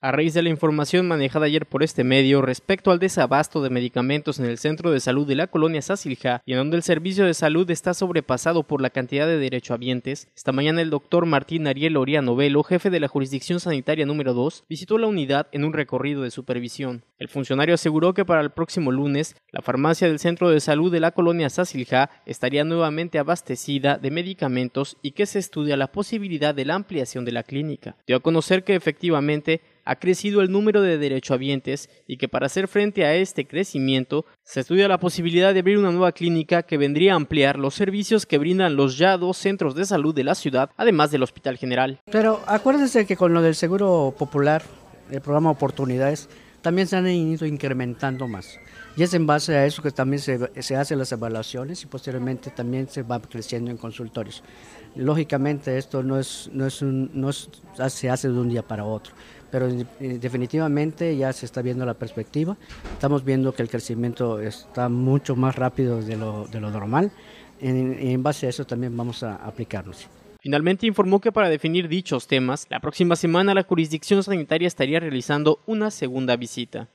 A raíz de la información manejada ayer por este medio respecto al desabasto de medicamentos en el centro de salud de la colonia Sácilja y en donde el servicio de salud está sobrepasado por la cantidad de derechohabientes, esta mañana el doctor Martín Ariel Oriano Velo, jefe de la jurisdicción sanitaria número 2, visitó la unidad en un recorrido de supervisión. El funcionario aseguró que para el próximo lunes, la farmacia del centro de salud de la colonia Sácilja estaría nuevamente abastecida de medicamentos y que se estudia la posibilidad de la ampliación de la clínica. Dio a conocer que efectivamente ha crecido el número de derechohabientes y que para hacer frente a este crecimiento se estudia la posibilidad de abrir una nueva clínica que vendría a ampliar los servicios que brindan los ya dos centros de salud de la ciudad, además del Hospital General. Pero acuérdense que con lo del Seguro Popular, el programa Oportunidades, también se han ido incrementando más. Y es en base a eso que también se, hacen las evaluaciones y posteriormente también se va creciendo en consultorios. Lógicamente esto no se hace de un día para otro, pero eh, definitivamente ya se está viendo la perspectiva. Estamos viendo que el crecimiento está mucho más rápido de lo, normal. y en base a eso también vamos a aplicarnos. Finalmente informó que para definir dichos temas, la próxima semana la jurisdicción sanitaria estaría realizando una segunda visita.